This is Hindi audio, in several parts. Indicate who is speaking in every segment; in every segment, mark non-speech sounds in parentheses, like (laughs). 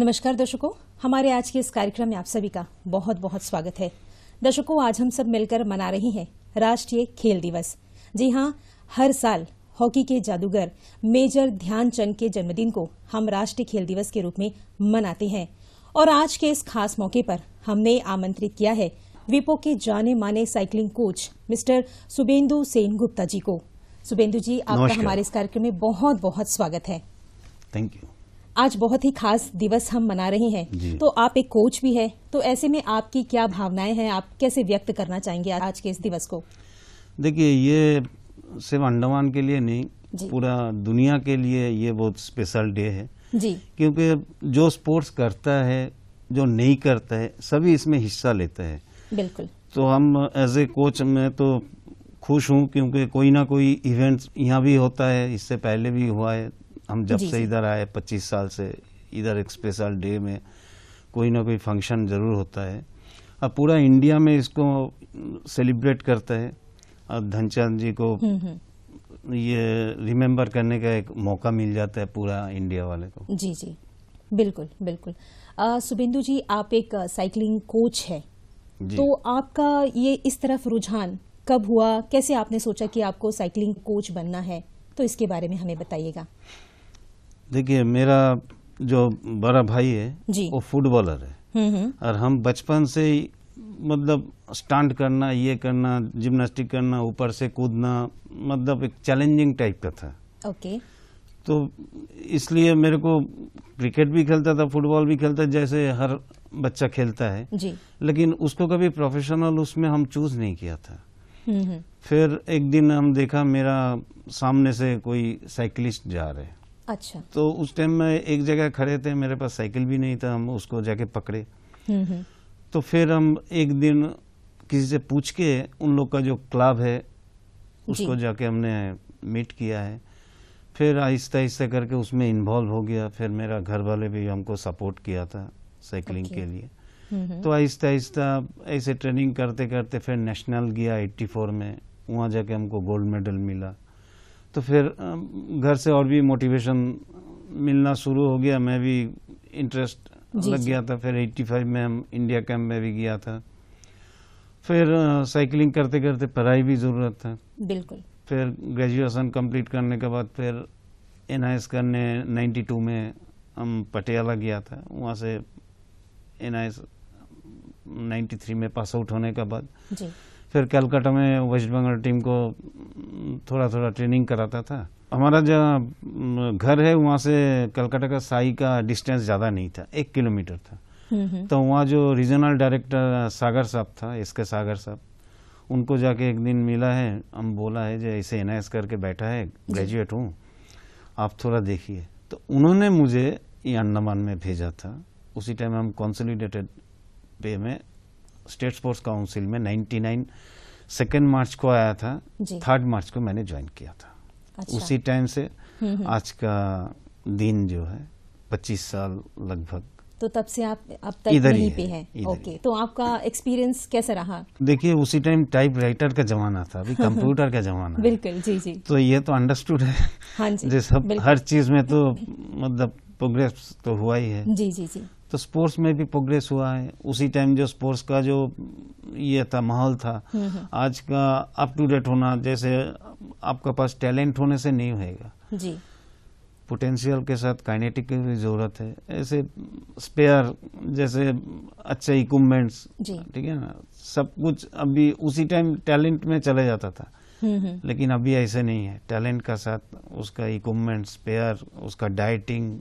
Speaker 1: नमस्कार दर्शकों हमारे आज के इस कार्यक्रम में आप सभी का बहुत बहुत स्वागत है दर्शकों आज हम सब मिलकर मना रहे हैं राष्ट्रीय खेल दिवस जी हाँ हर साल हॉकी के जादूगर मेजर ध्यानचंद के जन्मदिन को हम राष्ट्रीय खेल दिवस के रूप में मनाते हैं और आज के इस खास मौके पर हमने आमंत्रित किया है विपो के जाने माने cycling coach mister Subhendu Sen Gupta ji को सुबेंदु जी आपका हमारे इस कार्यक्रम में बहुत बहुत स्वागत है थैंक यू आज बहुत ही खास दिवस हम मना रहे हैं तो आप एक कोच भी है तो ऐसे में आपकी क्या भावनाएं हैं आप कैसे व्यक्त करना चाहेंगे आज के इस दिवस को
Speaker 2: देखिए ये सिर्फ अंडमान के लिए नहीं पूरा दुनिया के लिए ये बहुत स्पेशल डे है जी क्योंकि जो स्पोर्ट्स करता है जो नहीं करता है सभी इसमें हिस्सा लेता है बिल्कुल तो हम एज ए कोच में तो खुश हूँ क्योंकि कोई ना कोई इवेंट यहाँ भी होता है इससे पहले भी हुआ है हम जब से इधर आए 25 साल से इधर एक स्पेशल डे में कोई ना कोई फंक्शन ज़रूर होता है अब पूरा इंडिया में इसको सेलिब्रेट करता है और धनचंद जी को हम्म, हम्म। ये रिमेम्बर करने का एक मौका मिल जाता है पूरा इंडिया वाले
Speaker 1: को जी जी बिल्कुल बिल्कुल सुबिंदु जी आप एक साइकिलिंग कोच है तो आपका ये इस तरफ रुझान कब हुआ कैसे आपने सोचा कि आपको साइकिलिंग कोच बनना है तो इसके बारे में हमें बताइएगा
Speaker 2: देखिए मेरा जो बड़ा भाई है वो फुटबॉलर है हम्म, हम्म। और हम बचपन से ही मतलब स्टंट करना ये करना जिम्नास्टिक करना ऊपर से कूदना मतलब एक चैलेंजिंग टाइप का था ओके तो इसलिए मेरे को क्रिकेट भी खेलता था फुटबॉल भी खेलता जैसे हर बच्चा खेलता है जी। लेकिन उसको कभी प्रोफेशनल उसमें हम चूज नहीं किया था हम्म, फिर एक दिन हम देखा मेरा सामने से कोई साइकिलिस्ट जा रहे अच्छा तो उस टाइम में एक जगह खड़े थे मेरे पास साइकिल भी नहीं था हम उसको जाके पकड़े हम्म, हम्म। तो फिर हम एक दिन किसी से पूछ के उन लोग का जो क्लब है उसको जाके हमने मीट किया है फिर आहिस्ता आहिस्ता करके उसमें इन्वॉल्व हो गया फिर मेरा घर वाले भी हमको सपोर्ट किया था साइकिलिंग के लिए हम्म, तो आहिस्ता आहिस्ता ऐसे ट्रेनिंग करते करते फिर नेशनल गया 84 में वहाँ जाके हमको गोल्ड मेडल मिला तो फिर घर से और भी मोटिवेशन मिलना शुरू हो गया मैं भी इंटरेस्ट लग गया था फिर 85 में हम इंडिया कैंप में भी गया था फिर साइकिलिंग करते करते पढ़ाई भी ज़रूरत था बिल्कुल फिर ग्रेजुएशन कंप्लीट करने के बाद फिर एन करने 92 में हम पटियाला गया था वहाँ से एन 93 में पास आउट होने के बाद जी फिर कलकत्ता में वेस्ट बंगाल टीम को थोड़ा थोड़ा ट्रेनिंग कराता था हमारा जो घर है वहाँ से कलकत्ता का साई का डिस्टेंस ज़्यादा नहीं था एक किलोमीटर था हम्म, हम्म। तो वहाँ जो रीजनल डायरेक्टर सागर साहब था इसके सागर साहब उनको जाके एक दिन मिला है हम बोला है जो इसे एन करके बैठा है ग्रेजुएट हूँ आप थोड़ा देखिए तो उन्होंने मुझे ये अंडमान में भेजा था उसी टाइम हम कॉन्सोलिडेटेड पे में स्टेट स्पोर्ट्स काउंसिल में 99 सेकेंड मार्च को आया था थर्ड मार्च को मैंने ज्वाइन किया था अच्छा। उसी टाइम से हम्म, हम्म। आज का दिन जो है 25 साल लगभग
Speaker 1: तो तब से आप अब तक इधर ही पे हैं है। ओके तो आपका एक्सपीरियंस कैसा रहा
Speaker 2: देखिए उसी टाइम टाइप राइटर का जमाना था अभी कंप्यूटर का जमाना (laughs) बिल्कुल जी जी तो ये तो अंडरस्टूड है हाँ जी, (laughs) जी सब हर चीज में तो मतलब प्रोग्रेस तो हुआ ही है जी जी जी तो स्पोर्ट्स में भी प्रोग्रेस हुआ है उसी टाइम जो स्पोर्ट्स का जो ये था माहौल था हम्म, हम्म। आज का अप टू डेट होना जैसे आपका पास टैलेंट होने से नहीं होगा जी पोटेंशियल के साथ काइनेटिक की भी ज़रूरत है ऐसे स्पेयर जैसे अच्छे इक्विपमेंट्स ठीक है ना सब कुछ अभी उसी टाइम टैलेंट में चले जाता था हम्म, लेकिन अभी ऐसे नहीं है टैलेंट का साथ उसका इक्वमेंट स्पेयर उसका डाइटिंग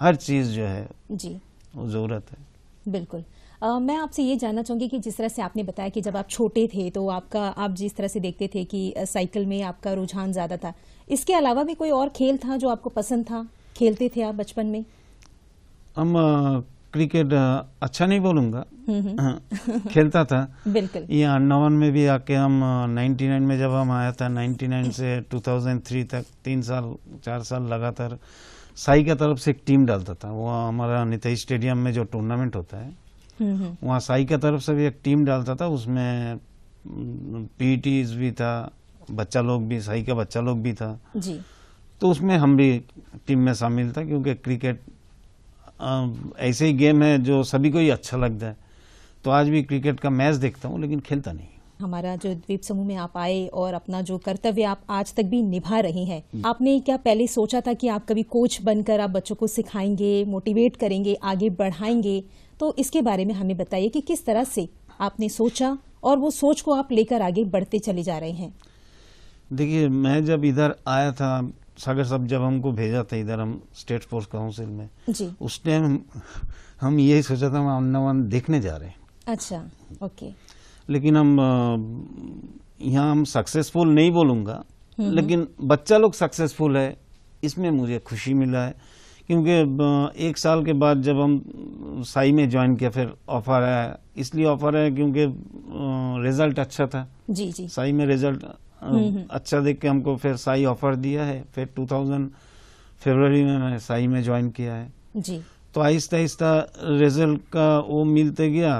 Speaker 2: हर चीज़ जो है जी ज़रूरत
Speaker 1: है बिल्कुल आ, मैं आपसे ये जानना चाहूँगी कि जिस तरह से आपने बताया कि जब आप छोटे थे तो आपका आप जिस तरह से देखते थे कि साइकिल में आपका रुझान ज़्यादा था इसके अलावा भी कोई और खेल था जो आपको पसंद था खेलते थे आप बचपन में
Speaker 2: हम क्रिकेट अच्छा नहीं बोलूँगा हम्म, हम्म। हाँ, खेलता था बिल्कुल ये अंडावन में भी आके हम 99 में जब हम आया था 99 (laughs) से 2003 तक तीन साल चार साल लगातार साई का तरफ से एक टीम डालता था वो हमारा नितई स्टेडियम में जो टूर्नामेंट होता है हम्म, हम्म। वहाँ साई का तरफ से भी एक टीम डालता था उसमें पीटीज भी था बच्चा लोग भी साई का बच्चा लोग भी था जी तो उसमें हम भी टीम में शामिल था क्योंकि क्रिकेट ऐसे ही गेम है जो सभी को ही अच्छा लगता है तो आज भी क्रिकेट का मैच देखता हूँ लेकिन खेलता नहीं
Speaker 1: हमारा जो द्वीप समूह में आप आए और अपना जो कर्तव्य आप आज तक भी निभा रही हैं आपने क्या पहले सोचा था कि आप कभी कोच बनकर आप बच्चों को सिखाएंगे मोटिवेट करेंगे आगे बढ़ाएंगे तो इसके बारे में हमें बताइए कि किस तरह से आपने सोचा और वो सोच को आप लेकर आगे बढ़ते चले जा रहे हैं
Speaker 2: देखिए मैं जब इधर आया था सागर साहब जब हमको भेजा था इधर हम स्टेट स्पोर्ट्स काउंसिल में जी। उस टाइम हम, यही सोचा था हम अमनावन देखने जा रहे हैं
Speaker 1: अच्छा ओके
Speaker 2: लेकिन हम यहाँ हम सक्सेसफुल नहीं बोलूँगा हम्म हम्म। लेकिन बच्चा लोग सक्सेसफुल है इसमें मुझे खुशी मिला है क्योंकि एक साल के बाद जब हम साई में ज्वाइन किया फिर ऑफर आया इसलिए ऑफर है क्योंकि रिजल्ट अच्छा था जी जी साई में रिजल्ट हम्म अच्छा देख के हमको फिर साई ऑफर दिया है फिर 2000 फरवरी में मैं साई में ज्वाइन किया है जी तो आहिस्ता आहिस्ता रिजल्ट का वो मिलते गया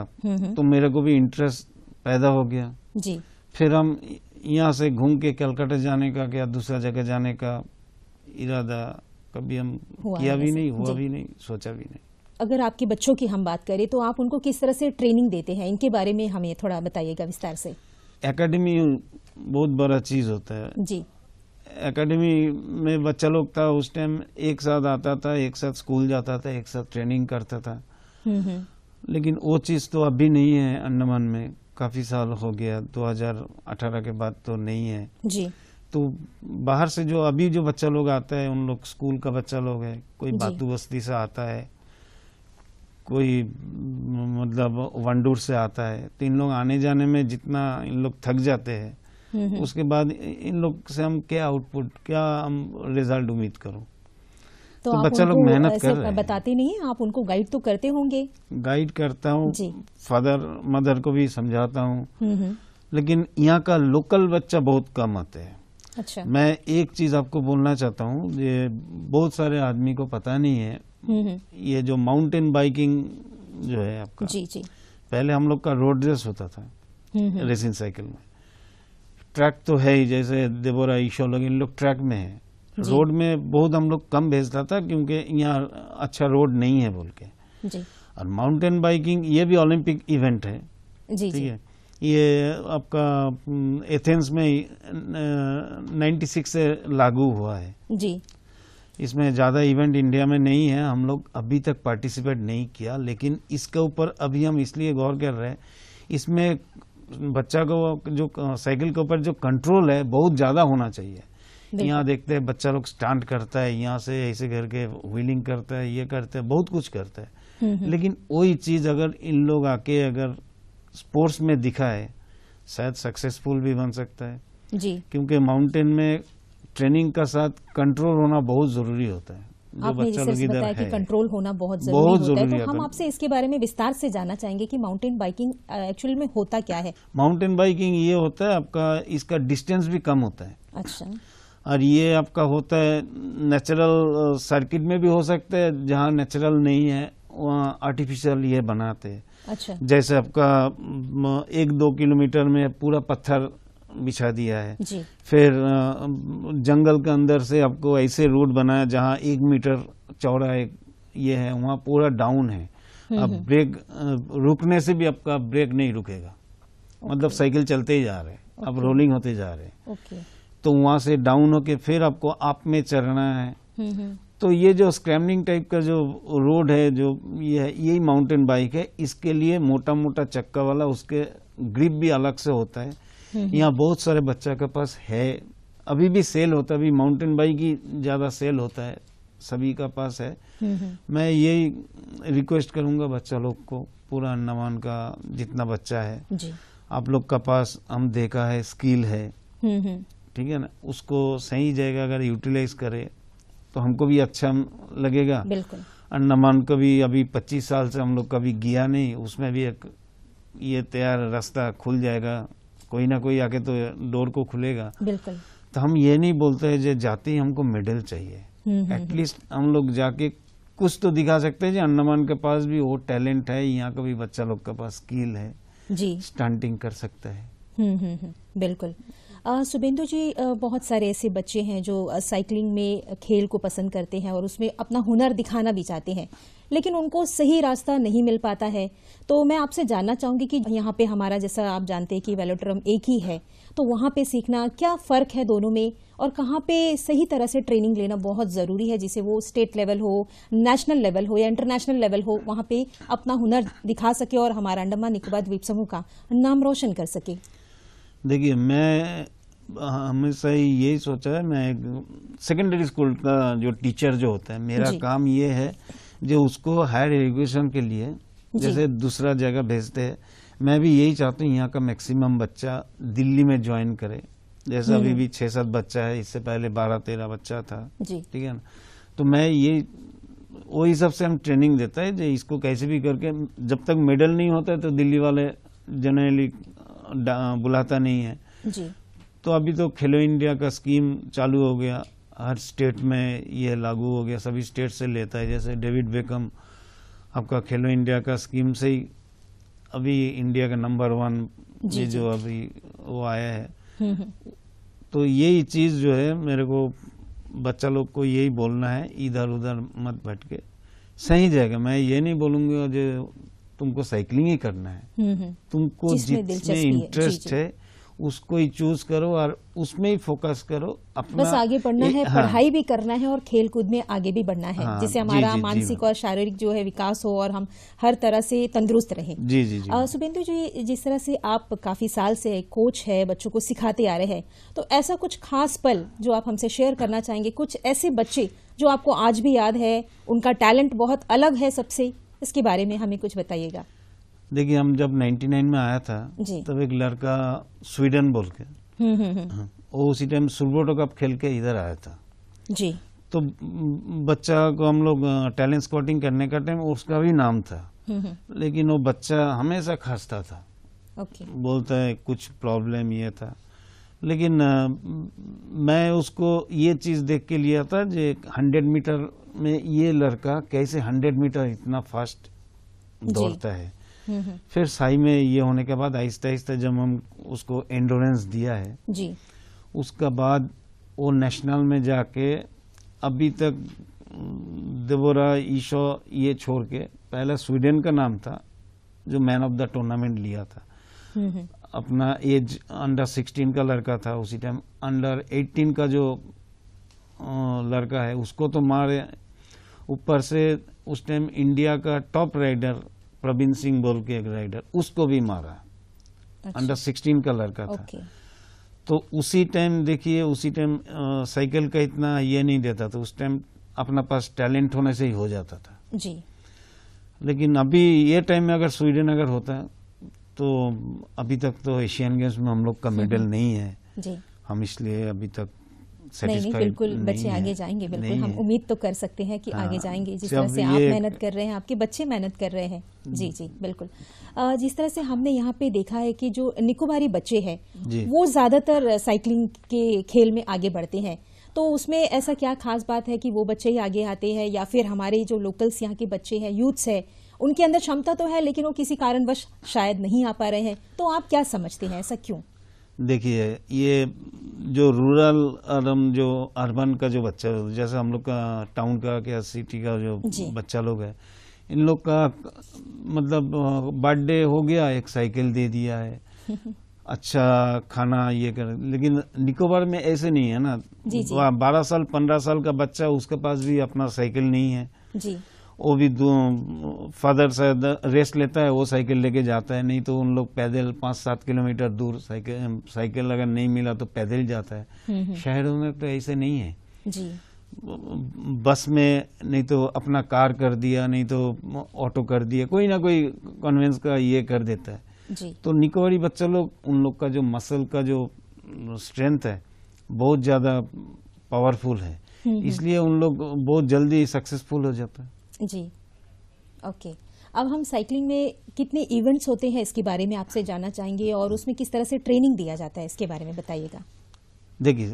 Speaker 2: तो मेरे को भी इंटरेस्ट पैदा हो गया जी फिर हम यहाँ से घूम के कलकत्ता जाने का या दूसरा जगह जाने का इरादा कभी हम किया भी नहीं हुआ भी नहीं सोचा भी नहीं
Speaker 1: अगर आपके बच्चों की हम बात करें तो आप उनको किस तरह से ट्रेनिंग देते हैं इनके बारे में हमें थोड़ा बताइएगा विस्तार से
Speaker 2: एकेडमी बहुत बड़ा चीज होता है जी एकेडमी में बच्चा लोग था उस टाइम एक साथ आता था एक साथ स्कूल जाता था एक साथ ट्रेनिंग करता था हम्म, हम्म। लेकिन वो चीज़ तो अभी नहीं है अंडमान में काफ़ी साल हो गया 2018 के बाद तो नहीं है जी तो बाहर से जो अभी जो बच्चा लोग आता है उन लोग स्कूल का बच्चा लोग है कोई बातू बस्ती से आता है कोई मतलब वंडूर से आता है तो इन लोग आने जाने में जितना इन लोग थक जाते हैं हम्म, हम्म। उसके बाद इन लोग से हम क्या आउटपुट क्या हम रिजल्ट उम्मीद करूँ
Speaker 1: तो, तो आप बच्चा लोग मेहनत कर रहे हैं बताते नहीं है आप उनको गाइड तो करते होंगे
Speaker 2: गाइड करता हूँ फादर मदर को भी समझाता हूँ हम्म, हम्म। लेकिन यहाँ का लोकल बच्चा बहुत कम आते हैं अच्छा मैं एक चीज आपको बोलना चाहता हूँ ये बहुत सारे आदमी को पता नहीं है हम्म, ये जो माउंटेन बाइकिंग जो है आपका जी जी पहले हम लोग का रोड रेस होता था रेसिंग साइकिल में ट्रैक तो है ही जैसे देबोरा ईशो लोग इन लोग ट्रैक में है रोड में बहुत हम लोग कम भेजता था क्योंकि यहाँ अच्छा रोड नहीं है बोल के जी। और माउंटेन बाइकिंग ये भी ओलंपिक इवेंट है ठीक है ये आपका एथेंस हम्म, में नाइन्टी सिक्स से लागू हुआ है जी इसमें ज़्यादा इवेंट इंडिया में नहीं है हम लोग अभी तक पार्टिसिपेट नहीं किया लेकिन इसके ऊपर अभी हम इसलिए गौर कर रहे हैं इसमें बच्चा को जो साइकिल के ऊपर जो कंट्रोल है बहुत ज़्यादा होना चाहिए यहाँ देखते हैं बच्चा लोग स्टैंड करता है यहाँ से ऐसे घर के व्हीलिंग करता है ये करते है बहुत कुछ करता है हम्म, हम्म। लेकिन वही चीज़ अगर इन लोग आके अगर स्पोर्ट्स में दिखाए शायद सक्सेसफुल भी बन सकता है जी क्योंकि माउंटेन में ट्रेनिंग का साथ कंट्रोल होना बहुत ज़रूरी होता है आपने जैसे बताया कि
Speaker 1: कंट्रोल होना बहुत जरूरी बहुत होता है तो हम आपसे इसके बारे में विस्तार से जानना चाहेंगे कि माउंटेन बाइकिंग एक्चुअल में होता क्या है
Speaker 2: माउंटेन बाइकिंग ये होता है आपका इसका डिस्टेंस भी कम होता है अच्छा और ये आपका होता है नेचुरल सर्किट में भी हो सकता है जहाँ नेचुरल नहीं है वहाँ आर्टिफिशियल ये बनाते हैं अच्छा जैसे आपका एक दो किलोमीटर में पूरा पत्थर बिछा दिया है जी। फिर जंगल के अंदर से आपको ऐसे रोड बनाया जहाँ एक मीटर चौड़ा एक ये है वहाँ पूरा डाउन है हम्म, अब ब्रेक हम्म। रुकने से भी आपका ब्रेक नहीं रुकेगा मतलब साइकिल चलते ही जा रहे हैं अब रोलिंग होते जा रहे हैं तो वहाँ से डाउन होके फिर आपको आप में चढ़ना है हम्म, हम्म। तो ये जो स्क्रैमलिंग टाइप का जो रोड है जो ये है यही माउंटेन बाइक है इसके लिए मोटा मोटा चक्का वाला उसके ग्रिप भी अलग से होता है हम्म, यहाँ बहुत सारे बच्चा के पास है अभी भी सेल होता है अभी माउंटेन बाइक ही ज़्यादा सेल होता है सभी का पास है मैं यही रिक्वेस्ट करूँगा बच्चा लोग को पूरा अंडमान का जितना बच्चा है जी। आप लोग का पास हम देखा है स्किल है ठीक है ना उसको सही जगह अगर यूटिलाइज करे तो हमको भी अच्छा लगेगा बिल्कुल अंडमान को भी अभी पच्चीस साल से हम लोग कभी गया नहीं उसमें भी एक ये तैयार रास्ता खुल जाएगा कोई ना कोई आके तो डोर को खुलेगा बिल्कुल तो हम ये नहीं बोलते हैं जो जाते ही हमको मेडल चाहिए
Speaker 3: एटलीस्ट
Speaker 2: हम्म, हम्म, हम्म। हम लोग जाके कुछ तो दिखा सकते हैं जी अंडमान के पास भी वो टैलेंट है यहाँ का भी बच्चा लोग के पास स्किल है जी स्टंटिंग कर सकता है
Speaker 1: बिल्कुल सुबेंदु जी बहुत सारे ऐसे बच्चे हैं जो साइकिलिंग में खेल को पसंद करते हैं और उसमें अपना हुनर दिखाना भी चाहते हैं लेकिन उनको सही रास्ता नहीं मिल पाता है तो मैं आपसे जानना चाहूंगी कि यहाँ पे हमारा जैसा आप जानते हैं कि वेलोड्रम एक ही है तो वहाँ पे सीखना क्या फ़र्क है दोनों में और कहाँ पे सही तरह से ट्रेनिंग लेना बहुत ज़रूरी है जिसे वो स्टेट लेवल हो नेशनल लेवल हो या इंटरनेशनल लेवल हो वहाँ पे अपना हुनर दिखा सके और हमारा अंडमान निकोबार द्वीप समूह का नाम रोशन कर सके
Speaker 2: देखिए मैं हाँ, हमेशा ही यही सोचा है मैं एक सेकेंडरी स्कूल का जो टीचर जो होता है मेरा काम ये है जो उसको हायर एजुकेशन के लिए जैसे दूसरा जगह भेजते हैं मैं भी यही चाहता हूँ यहाँ का मैक्सिमम बच्चा दिल्ली में ज्वाइन करे जैसा अभी हम्म। भी छः सात बच्चा है इससे पहले बारह तेरह बच्चा था ठीक है ना तो मैं ये वो हिसाब से हम ट्रेनिंग देता है जो इसको कैसे भी करके जब तक मेडल नहीं होता है तो दिल्ली वाले जनरली बुलाता नहीं है जी तो अभी तो खेलो इंडिया का स्कीम चालू हो गया हर स्टेट में ये लागू हो गया सभी स्टेट से लेता है जैसे डेविड बेकम आपका खेलो इंडिया का स्कीम से ही अभी इंडिया का नंबर वन ये जो अभी वो आया है हम्म, हम्म। तो यही चीज़ जो है मेरे को बच्चा लोग को यही बोलना है इधर उधर मत भटके सही जगह मैं ये नहीं बोलूंगी जो तुमको साइकिलिंग ही करना है हम्म, हम्म। तुमको जितने इंटरेस्ट है उसको ही चूज करो और उसमें ही फोकस करो अपना बस आगे बढ़ना है हाँ, पढ़ाई
Speaker 1: भी करना है और खेल कूद में आगे भी बढ़ना है हाँ, जिससे हमारा मानसिक हाँ। और शारीरिक जो है विकास हो और हम हर तरह से तंदुरुस्त रहें जी जी, जी शुभेंदु जी जिस तरह से आप काफी साल से कोच है बच्चों को सिखाते आ रहे हैं तो ऐसा कुछ खास पल जो आप हमसे शेयर करना चाहेंगे कुछ ऐसे बच्चे जो आपको आज भी याद है उनका टैलेंट बहुत अलग है सबसे इसके बारे में हमें कुछ बताइएगा
Speaker 2: देखिए हम जब 99 में आया था तब एक लड़का स्वीडन बोल के
Speaker 1: हम्म, हम्म, हम्म। हाँ,
Speaker 2: वो उसी टाइम सुल्बोटो कप खेल के इधर आया था जी तो बच्चा को हम लोग टैलेंट स्कॉटिंग करने का टाइम उसका भी नाम था
Speaker 3: लेकिन
Speaker 2: वो बच्चा हमेशा खांसता था ओके। बोलता है कुछ प्रॉब्लम ये था लेकिन मैं उसको ये चीज़ देख के लिया था जो हंड्रेड मीटर में ये लड़का कैसे हंड्रेड मीटर इतना फास्ट दौड़ता है हम्म, हम्म। फिर साई में ये होने के बाद आहिस्ता आहिस्ता जब हम उसको एंडोरेंस दिया है जी उसका बाद वो नेशनल में जाके अभी तक देवोरा ईशो ये छोड़ के पहले स्वीडन का नाम था जो मैन ऑफ द टूर्नामेंट लिया था हम्म, अपना एज अंडर 16 का लड़का था उसी टाइम अंडर 18 का जो लड़का है उसको तो मारे ऊपर से उस टाइम इंडिया का टॉप राइडर प्रवीण सिंह बोल के एक राइडर उसको भी मारा अंडर अच्छा। सिक्सटीन का लड़का था तो उसी टाइम देखिए उसी टाइम साइकिल का इतना ये नहीं देता था उस टाइम अपना पास टैलेंट होने से ही हो जाता था जी लेकिन अभी ये टाइम में अगर स्वीडन अगर होता तो अभी तक तो एशियन गेम्स में हम लोग का मेडल हम्म। नहीं है जी। हम इसलिए अभी तक नहीं नहीं बिल्कुल नहीं बच्चे आगे जाएंगे बिल्कुल हम
Speaker 1: उम्मीद तो कर सकते हैं कि हाँ, आगे जाएंगे जिस तरह से आप मेहनत कर रहे हैं आपके बच्चे मेहनत कर रहे हैं हम्म। जी जी बिल्कुल जिस तरह से हमने यहाँ पे देखा है कि जो निकोबारी बच्चे हैं वो ज्यादातर साइकिलिंग के खेल में आगे बढ़ते हैं तो उसमें ऐसा क्या खास बात है कि वो बच्चे ही आगे आते हैं या फिर हमारे जो लोकल्स यहाँ के बच्चे हैं यूथ्स है उनके अंदर क्षमता तो है लेकिन वो किसी कारणवश शायद नहीं आ पा रहे हैं तो आप क्या समझते हैं ऐसा क्यों
Speaker 2: देखिए ये जो रूरल और हम जो अर्बन का जो बच्चा जैसे हम लोग का टाउन का क्या सिटी का जो बच्चा लोग है इन लोग का मतलब बर्थडे हो गया एक साइकिल दे दिया है (laughs) अच्छा खाना ये कर लेकिन निकोबार में ऐसे नहीं है ना बारह साल पंद्रह साल का बच्चा उसके पास भी अपना साइकिल नहीं है जी वो भी फादर से रेस्ट लेता है वो साइकिल लेके जाता है नहीं तो उन लोग पैदल पाँच सात किलोमीटर दूर साइकिल साइकिल अगर नहीं मिला तो पैदल जाता है हम्म, हम्म। शहरों में तो ऐसे नहीं है जी बस में नहीं तो अपना कार कर दिया नहीं तो ऑटो कर दिया कोई ना कोई कन्वेंस का ये कर देता है जी। तो निकोवरी बच्चा लोग उन लोग का जो मसल का जो स्ट्रेंथ है बहुत ज़्यादा पावरफुल है हम्म, इसलिए उन लोग बहुत जल्दी सक्सेसफुल हो जाता है
Speaker 1: जी ओके अब हम साइकिलिंग में कितने इवेंट्स होते हैं इसके बारे में आपसे जानना चाहेंगे और उसमें किस तरह से ट्रेनिंग दिया जाता है इसके बारे में बताइएगा
Speaker 2: देखिए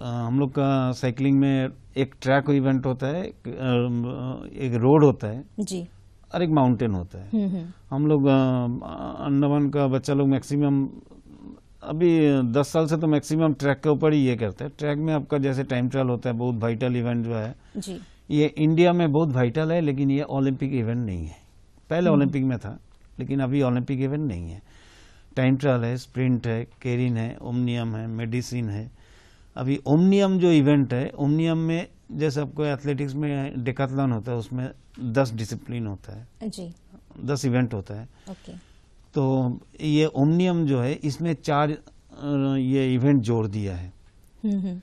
Speaker 2: हम लोग का साइकिलिंग में एक ट्रैक इवेंट होता है एक रोड होता है जी और एक माउंटेन होता है हम्म, हम्म। हम लोग अंडमान का बच्चा लोग मैक्सिमम अभी दस साल से तो मैक्सिमम ट्रैक के ऊपर ही ये करते हैं ट्रैक में आपका जैसे टाइम ट्रायल होता है बहुत वाइटल इवेंट जो है जी ये इंडिया में बहुत वाइटल है लेकिन ये ओलंपिक इवेंट नहीं है पहले ओलंपिक hmm. में था लेकिन अभी ओलंपिक इवेंट नहीं है टाइम ट्रायल है स्प्रिंट है केरिन है ओमनियम है मेडिसिन है अभी ओमनियम जो इवेंट है ओमनियम में जैसे आपको एथलेटिक्स में डेकाथलॉन होता है उसमें दस डिसिप्लिन होता है जी दस इवेंट होता है ओके तो ये ओमनियम जो है इसमें चार ये इवेंट जोड़ दिया है हम्म, हम्म।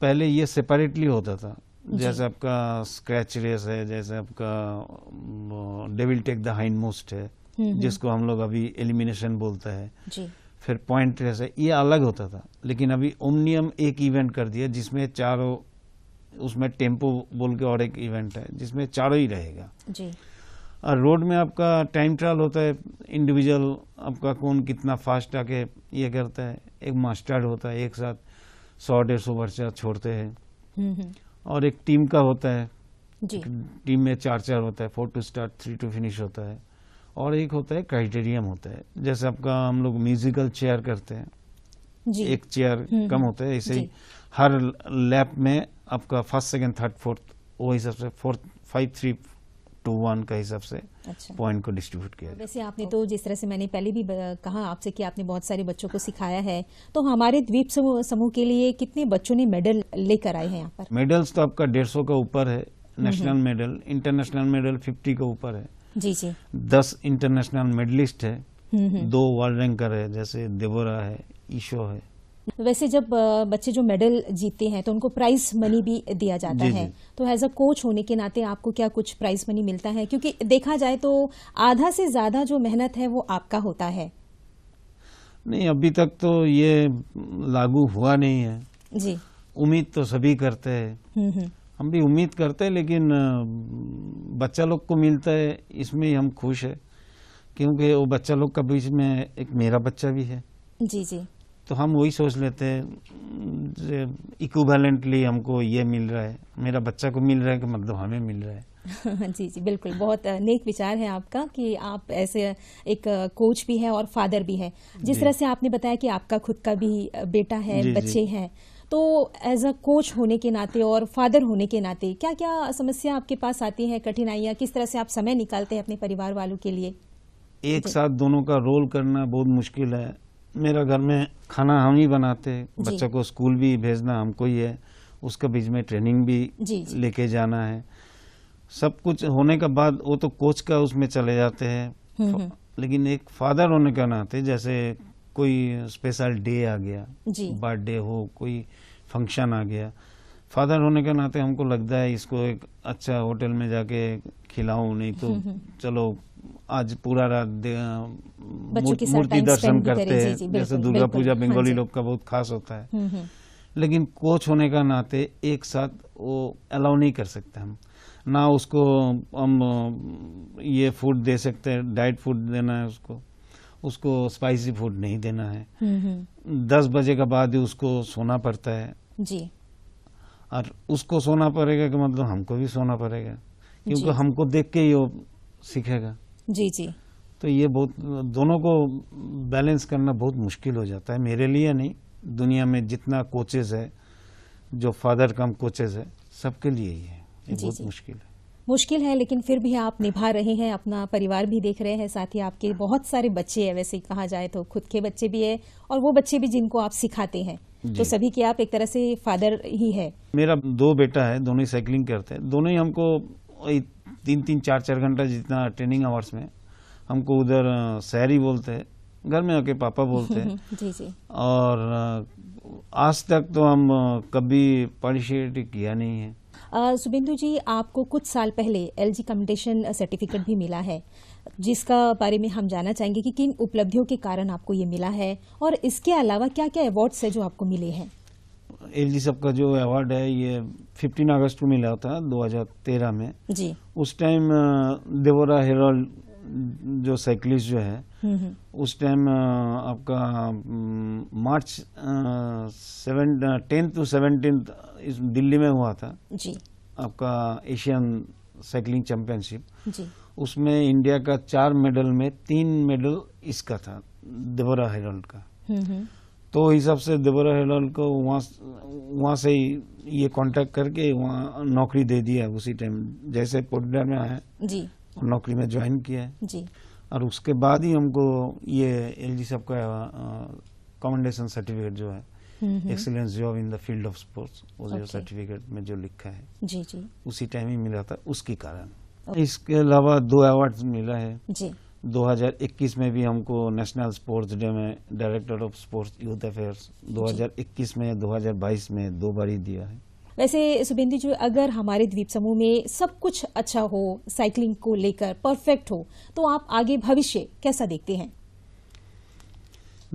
Speaker 2: पहले ये सेपरेटली होता था जैसे आपका स्क्रैच रेस है जैसे आपका devil take the hindmost है हम्म, हम्म। जिसको हम लोग अभी एलिमिनेशन बोलते हैं फिर पॉइंट रेस है ये अलग होता था लेकिन अभी ओमनियम एक इवेंट कर दिया जिसमें चारों उसमें टेम्पो बोल के और एक इवेंट है जिसमें चारों ही रहेगा जी। और रोड में आपका टाइम ट्रायल होता है इंडिविजुअल आपका कौन कितना फास्ट आके ये करता है एक मास्टर्ड होता है एक साथ सौ डेढ़ सौ वर्षा छोड़ते हैं हम्म, और एक टीम का होता है जी। टीम में चार चार होता है four to start three to finish होता है और एक होता है क्राइटेरियम होता है जैसे आपका हम लोग म्यूजिकल चेयर करते हैं जी। एक चेयर हम्म। कम होता है ऐसे ही हर लैप में आपका फर्स्ट सेकेंड थर्ड फोर्थ वो हिसाब से fourth five three two one का हिसाब से अच्छा। पॉइंट को डिस्ट्रीब्यूट किया तो
Speaker 1: वैसे आपने तो जिस तरह से मैंने पहले भी कहा आपसे कि आपने बहुत सारे बच्चों को सिखाया है तो हमारे द्वीप समूह के लिए कितने बच्चों ने मेडल लेकर आए हैं यहाँ पर
Speaker 2: मेडल्स तो आपका डेढ़ सौ का ऊपर है national medal international medal fifty का ऊपर है जी जी दस इंटरनेशनल मेडलिस्ट है दो वर्ल्ड रैंकर है जैसे देवोरा है ईशो है
Speaker 1: वैसे जब बच्चे जो मेडल जीतते हैं तो उनको प्राइज मनी भी दिया जाता जी, है जी. तो एज अ कोच होने के नाते आपको क्या कुछ प्राइज मनी मिलता है क्योंकि देखा जाए तो आधा से ज्यादा जो मेहनत है वो आपका होता है
Speaker 2: नहीं अभी तक तो ये लागू हुआ नहीं है जी उम्मीद तो सभी करते हैं हम्म, हम्म। हम भी उम्मीद करते हैं लेकिन बच्चा लोग को मिलता है इसमें हम खुश है क्योंकि वो बच्चा लोग का बीच में एक मेरा बच्चा भी है जी जी तो हम वही सोच लेते हैं इक्वेलेंटली हमको ये मिल रहा है मेरा बच्चा को मिल रहा है कि मतलब हमें मिल रहा है
Speaker 1: (laughs) जी जी बिल्कुल बहुत नेक विचार है आपका कि आप ऐसे एक कोच भी है और फादर भी है जिस तरह से आपने बताया कि आपका खुद का भी बेटा है जी, बच्चे हैं तो एज अ कोच होने के नाते और फादर होने के नाते क्या क्या समस्या आपके पास आती है कठिनाइयाँ किस तरह से आप समय निकालते हैं अपने परिवार वालों के लिए
Speaker 2: एक साथ दोनों का रोल करना बहुत मुश्किल है मेरा घर में खाना हम ही बनाते बच्चों को स्कूल भी भेजना हमको ही है उसके बीच में ट्रेनिंग भी लेके जाना है सब कुछ होने के बाद वो तो कोच का उसमें चले जाते हैं हम्म, हम्म। लेकिन एक फादर होने के नाते जैसे कोई स्पेशल डे आ गया बर्थडे हो कोई फंक्शन आ गया फादर होने के नाते हमको लगता है इसको एक अच्छा होटल में जाके खिलाऊं नहीं तो हम्म, चलो आज पूरा रात मूर्ति दर्शन करते हैं जैसे दुर्गा पूजा हाँ बंगाली लोग का बहुत खास होता है हम्म, हम्म। लेकिन कोच होने का नाते एक साथ वो अलाउ नहीं कर सकते हम ना उसको हम ये फूड दे सकते हैं डाइट फूड देना है उसको उसको स्पाइसी फूड नहीं देना है हम्म, दस बजे के बाद ही उसको सोना पड़ता है जी और उसको सोना पड़ेगा कि मतलब हमको भी सोना पड़ेगा क्योंकि हमको देख के ही वो सीखेगा जी जी तो ये बहुत दोनों को बैलेंस करना बहुत मुश्किल हो जाता है मेरे लिए नहीं दुनिया में जितना कोचेज है जो फादर कम कोचेज है सबके लिए ही है ये बहुत जी. मुश्किल है
Speaker 1: मुश्किल है लेकिन फिर भी आप निभा रहे हैं अपना परिवार भी देख रहे हैं साथ ही आपके बहुत सारे बच्चे हैं वैसे कहा जाए तो खुद के बच्चे भी है और वो बच्चे भी जिनको आप सिखाते हैं तो सभी के आप एक तरह से फादर ही है
Speaker 2: मेरा दो बेटा है दोनों ही साइकिलिंग करते हैं दोनों ही हमको तीन तीन चार चार घंटा जितना ट्रेनिंग आवर्स में हमको उधर शहरी बोलते हैं घर में आके पापा बोलते हैं (laughs) और आज तक तो हम कभी पार्टिसिपेट किया नहीं
Speaker 1: है सुबिंदु जी आपको कुछ साल पहले एल जी कम्पटिशन सर्टिफिकेट भी मिला है जिसका बारे में हम जानना चाहेंगे कि किन उपलब्धियों के कारण आपको ये मिला है और इसके अलावा क्या क्या अवार्ड्स है जो आपको मिले हैं
Speaker 2: एल जी सब का जो अवार्ड है ये 15 अगस्त को मिला था 2013 में जी उस टाइम देवोरा हेरोल्ड जो साइकिलिस्ट जो है हम्म, हम्म। उस टाइम आपका March seven tenth to seventeen इस दिल्ली में हुआ था जी आपका एशियन साइकिलिंग चैंपियनशिप जी उसमें इंडिया का चार मेडल में तीन मेडल इसका था देवोरा हेरोल्ड का हम्म, तो हिसाब से देवरा हेलन को वहाँ वहाँ से ही ये कांटेक्ट करके वहाँ नौकरी दे दिया उसी टाइम जैसे पोटला में आया जी नौकरी में ज्वाइन किया जी और उसके बाद ही हमको ये एल जी साहब का कमेंडेशन सर्टिफिकेट जो है excellence job in the field of sports वो जो सर्टिफिकेट में जो लिखा है जी जी उसी टाइम ही मिला था उसके कारण इसके अलावा दो अवार्ड मिला है जी 2021 में भी हमको नेशनल स्पोर्ट्स डे में director of sports youth affairs 2021 में 2022 में दो बार ही दिया है
Speaker 1: वैसे सुबेंदी जी अगर हमारे द्वीप समूह में सब कुछ अच्छा हो साइकिलिंग को लेकर परफेक्ट हो तो आप आगे भविष्य कैसा देखते हैं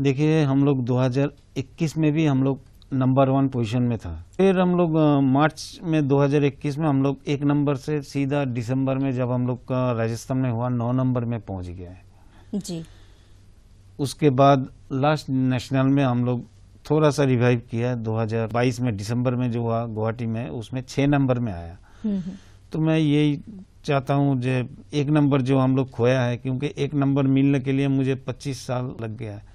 Speaker 2: देखिए हम लोग 2021 में भी हम लोग नंबर वन पोजीशन में था फिर हम लोग मार्च में 2021 में हम लोग एक नंबर से सीधा दिसंबर में जब हम लोग का राजस्थान में हुआ नौ नंबर में पहुंच गया है जी उसके बाद लास्ट नेशनल में हम लोग थोड़ा सा रिवाइव किया 2022 में दिसंबर में जो हुआ गुवाहाटी में उसमें छः नंबर में आया हम्म, हम्म। तो मैं यही चाहता हूँ जो एक नंबर जो हम लोग खोया है क्योंकि एक नंबर मिलने के लिए मुझे 25 साल लग गया है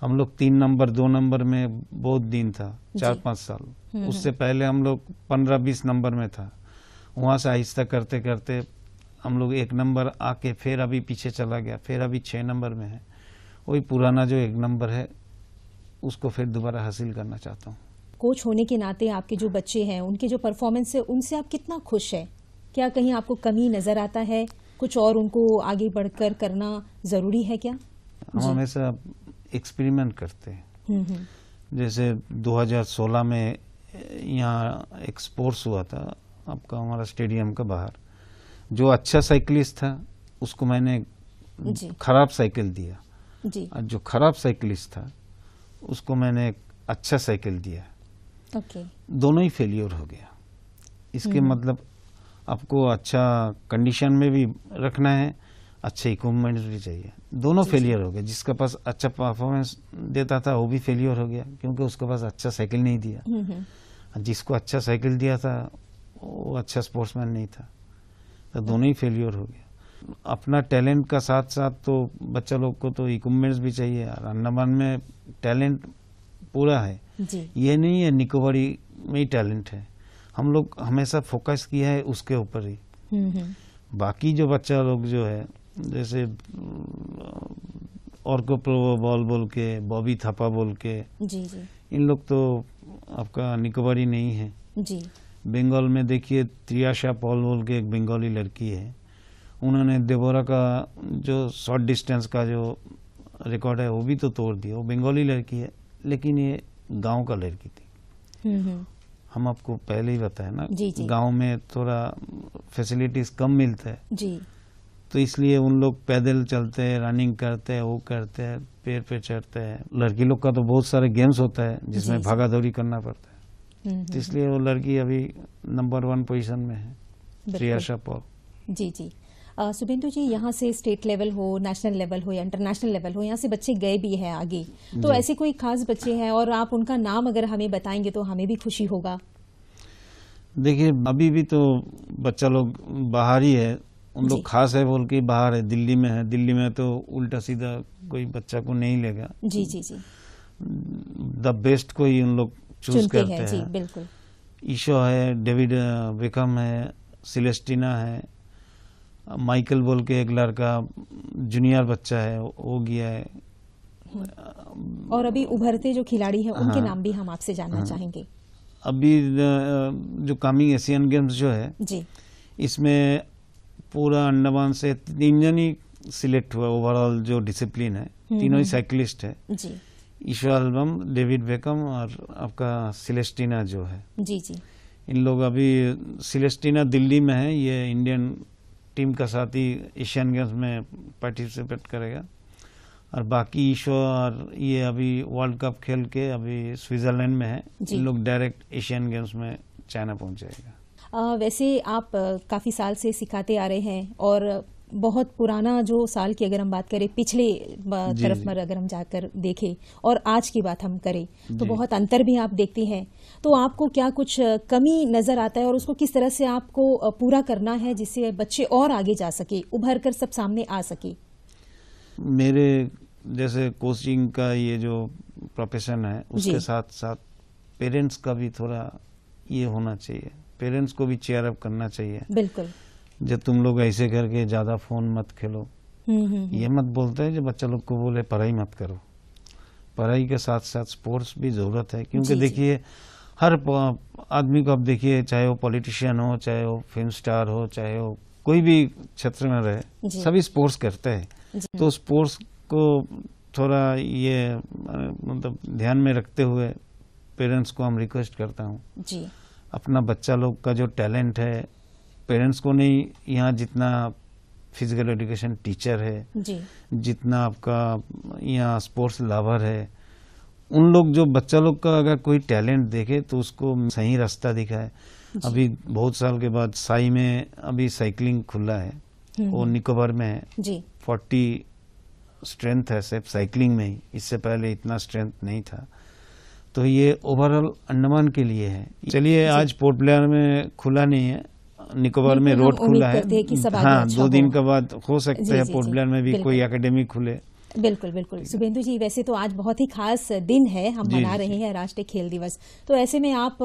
Speaker 2: हम लोग तीन नंबर दो नंबर में बहुत दिन था चार पाँच साल हम्म, हम्म। उससे पहले हम लोग पंद्रह बीस नंबर में था वहाँ से आहिस्ता करते करते हम लोग एक नंबर आके फिर अभी पीछे चला गया फिर अभी छः नंबर में है वही पुराना जो एक नंबर है उसको फिर दोबारा हासिल करना चाहता हूँ
Speaker 1: कोच होने के नाते आपके जो बच्चे हैं उनके जो परफॉर्मेंस है उनसे आप कितना खुश हैं क्या कहीं आपको कमी नज़र आता है कुछ और उनको आगे बढ़कर करना ज़रूरी है क्या हम
Speaker 2: हमेशा एक्सपेरिमेंट करते हैं जैसे 2016 में यहाँ एक स्पोर्ट्स हुआ था आपका हमारा स्टेडियम का बाहर जो अच्छा साइकिलिस्ट था उसको मैंने खराब साइकिल दिया जी। और जो खराब साइकिलिस्ट था उसको मैंने एक अच्छा साइकिल दिया ओके। दोनों ही फेलियर हो गया इसके हम्म। मतलब आपको अच्छा कंडीशन में भी रखना है अच्छे इक्विपमेंट भी चाहिए दोनों फेलियर हो गए जिसके पास अच्छा परफॉर्मेंस देता था वो भी फेलियर हो गया क्योंकि उसके पास अच्छा साइकिल नहीं दिया हम्म, हम्म। जिसको अच्छा साइकिल दिया था वो अच्छा स्पोर्ट्समैन नहीं था तो दोनों ही फेलियर हम्म। हो गया अपना टैलेंट का साथ साथ तो बच्चा लोग को तो इक्विपमेंट्स भी चाहिए अंडमान में टैलेंट पूरा है जी। ये नहीं है निकोबारी में ही टैलेंट है हम लोग हमेशा फोकस किया है उसके ऊपर ही बाकी जो बच्चा लोग जो है जैसे को बॉल बोल के बॉबी थापा बोल के जी जी इन लोग तो आपका निकोबारी नहीं है जी बंगाल में देखिए त्रियाशा पॉल बोल के एक बंगाली लड़की है उन्होंने देबोरा का जो शॉर्ट डिस्टेंस का जो रिकॉर्ड है वो भी तो तोड़ दिया वो बंगाली लड़की है लेकिन ये गांव का लड़की
Speaker 3: थी हम्म, हम्म।
Speaker 2: हम आपको पहले ही बताया ना गांव में थोड़ा फैसिलिटीज कम मिलता है जी तो इसलिए उन लोग पैदल चलते हैं रनिंग करते हैं वो करते हैं पेड़ पे चढ़ते हैं लड़की लोग का तो बहुत सारे गेम्स होता है जिसमें भागा दौड़ी करना पड़ता है
Speaker 1: हम्म, तो हम्म। इसलिए
Speaker 2: वो लड़की अभी नंबर वन पोजीशन में है श्रेया
Speaker 1: जी जी शुभेंदु जी यहाँ से स्टेट लेवल हो नेशनल लेवल हो या इंटरनेशनल लेवल हो यहाँ से बच्चे गए भी है आगे तो ऐसे कोई खास बच्चे है और आप उनका नाम अगर हमें बताएंगे तो हमें भी खुशी होगा
Speaker 2: देखिए अभी भी तो बच्चा लोग बाहर ही है उन लोग खास है बोल के बाहर है दिल्ली में है दिल्ली में तो उल्टा सीधा कोई बच्चा को नहीं लेगा जी जी जी हम्म, द बेस्ट को ही उन लोग चूज करते हैं जी बिल्कुल ईशो है डेविड विकम है सिलेस्टिना है माइकल बोल के एक लड़का जूनियर बच्चा है हो गया है
Speaker 1: हम्म। और अभी उभरते जो खिलाड़ी हैं उनके हाँ। नाम भी हम आपसे जानना हाँ। चाहेंगे
Speaker 2: अभी जो कमिंग एशियन गेम्स जो है जी इसमें पूरा अंडमान से तीन जन ही सिलेक्ट हुआ ओवरऑल जो डिसिप्लिन है तीनों ही साइकिलिस्ट है ईश्वर ईशा एल्बम डेविड बेकम और आपका सिलेस्टिना जो है जी जी इन लोग अभी सिलेस्टिना दिल्ली में है ये इंडियन टीम का साथ ही एशियन गेम्स में पार्टिसिपेट करेगा और बाकी ईशो और ये अभी वर्ल्ड कप खेल के अभी स्विट्जरलैंड में है इन लोग डायरेक्ट एशियन गेम्स में चाइना पहुंच जाएगा
Speaker 1: वैसे आप काफ़ी साल से सिखाते आ रहे हैं और बहुत पुराना जो साल की अगर हम बात करें पिछले तरफ पर अगर हम जाकर देखें और आज की बात हम करें तो बहुत अंतर भी आप देखती हैं तो आपको क्या कुछ कमी नज़र आता है और उसको किस तरह से आपको पूरा करना है जिससे बच्चे और आगे जा सके उभर कर सब सामने आ सके
Speaker 2: मेरे जैसे कोचिंग का ये जो प्रोफेशन है उसके साथ साथ पेरेंट्स का भी थोड़ा ये होना चाहिए पेरेंट्स को भी चेयर अप करना चाहिए बिल्कुल जब तुम लोग ऐसे करके ज्यादा फोन मत खेलो हम्म, हम्म, हम्म। ये मत बोलते हैं जब बच्चा लोग को बोले पढ़ाई मत करो पढ़ाई के साथ साथ स्पोर्ट्स भी जरूरत है क्योंकि देखिए हर आदमी को आप देखिए चाहे वो पॉलिटिशियन हो चाहे वो फिल्म स्टार हो चाहे वो कोई भी क्षेत्र में रहे सभी स्पोर्ट्स करते हैं तो स्पोर्ट्स को थोड़ा ये मतलब ध्यान में रखते हुए पेरेंट्स को हम रिक्वेस्ट करता हूँ अपना बच्चा लोग का जो टैलेंट है पेरेंट्स को नहीं यहाँ जितना फिजिकल एजुकेशन टीचर है जी। जितना आपका यहाँ स्पोर्ट्स लवर है उन लोग जो बच्चा लोग का अगर कोई टैलेंट देखे तो उसको सही रास्ता दिखाए अभी बहुत साल के बाद साई में अभी साइकिलिंग खुला है हम्म। वो निकोबार में है फोर्टी स्ट्रेंथ है सिर्फ साइकिलिंग में ही इससे पहले इतना स्ट्रेंथ नहीं था तो ये ओवरऑल अंडमान के लिए है चलिए आज पोर्ट ब्लेयर में खुला नहीं है निकोबार में रोड खुला है हाँ दो अच्छा दिन के बाद हो सकता है पोर्ट ब्लेयर में भी कोई एकेडमी खुले
Speaker 1: बिल्कुल बिल्कुल शुभेंदु जी वैसे तो आज बहुत ही खास दिन है हम मना रहे हैं राष्ट्रीय खेल दिवस तो ऐसे में आप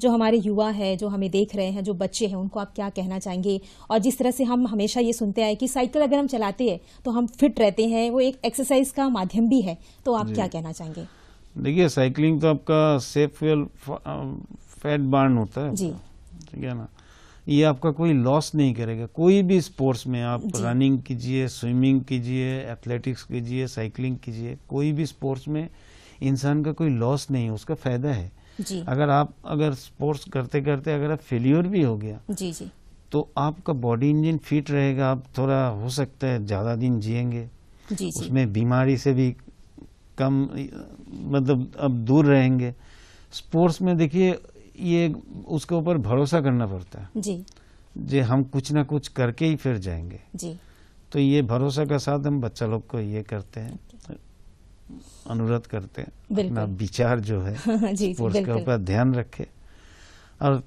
Speaker 1: जो हमारे युवा है जो हमें देख रहे हैं जो बच्चे हैं उनको आप क्या कहना चाहेंगे और जिस तरह से हम हमेशा ये सुनते आए कि साइकिल अगर हम चलाते हैं तो हम फिट रहते हैं वो एक एक्सरसाइज का माध्यम भी है तो आप क्या कहना चाहेंगे
Speaker 2: देखिए साइकिलिंग तो आपका सेफ फ्यूल फैट बर्न होता है जी ठीक है ना ये आपका कोई लॉस नहीं करेगा कोई भी स्पोर्ट्स में आप रनिंग कीजिए स्विमिंग कीजिए एथलेटिक्स कीजिए साइकिलिंग कीजिए कोई भी स्पोर्ट्स में इंसान का कोई लॉस नहीं है उसका फायदा है जी। अगर आप अगर स्पोर्ट्स करते करते अगर आप फेल्योर भी हो गया जी जी तो आपका बॉडी इंजन फिट रहेगा आप थोड़ा हो सकता है ज़्यादा दिन जियेंगे उसमें बीमारी से भी कम मतलब अब दूर रहेंगे स्पोर्ट्स में देखिए ये उसके ऊपर भरोसा करना पड़ता है जी जी हम कुछ ना कुछ करके ही फिर जाएंगे जी तो ये भरोसा का साथ हम बच्चा लोग को ये करते हैं अनुरोध करते हैं अपना विचार जो है (laughs) स्पोर्ट्स के ऊपर ध्यान रखे और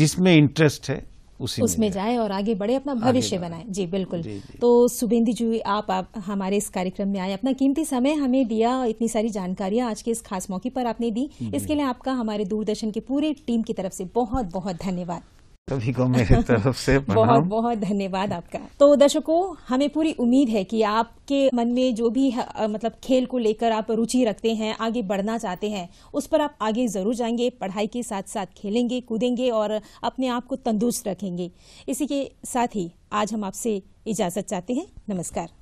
Speaker 2: जिसमें इंटरेस्ट है उसमें
Speaker 1: जाए और आगे बढ़े अपना भविष्य बनाए जी बिल्कुल जी, जी। तो सुबेंदी जी आप, आप हमारे इस कार्यक्रम में आए अपना कीमती समय हमें दिया इतनी सारी जानकारियां आज के इस खास मौके पर आपने दी इसके लिए आपका हमारे दूरदर्शन के पूरे टीम की तरफ से बहुत बहुत धन्यवाद
Speaker 2: सभी को मेरे (laughs) तरफ से बहुत हाँ।
Speaker 1: बहुत धन्यवाद आपका तो दर्शकों हमें पूरी उम्मीद है कि आपके मन में जो भी मतलब खेल को लेकर आप रुचि रखते हैं आगे बढ़ना चाहते हैं उस पर आप आगे जरूर जाएंगे पढ़ाई के साथ साथ खेलेंगे कूदेंगे और अपने आप को तंदुरुस्त रखेंगे इसी के साथ ही आज हम आपसे इजाजत चाहते हैं नमस्कार